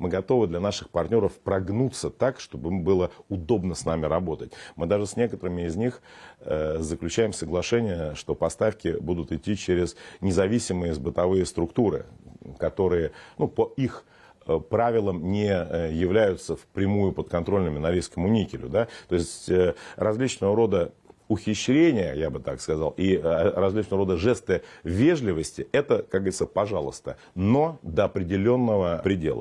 Мы готовы для наших партнеров прогнуться так, чтобы им было удобно с нами работать. Мы даже с некоторыми из них э, заключаем соглашение, что поставки будут идти через независимые бытовые структуры, которые ну, по их э, правилам не э, являются впрямую подконтрольными Норильскому никелю. Да? То есть э, различного рода ухищрения, я бы так сказал, и различного рода жесты вежливости, это, как говорится, пожалуйста, но до определенного предела.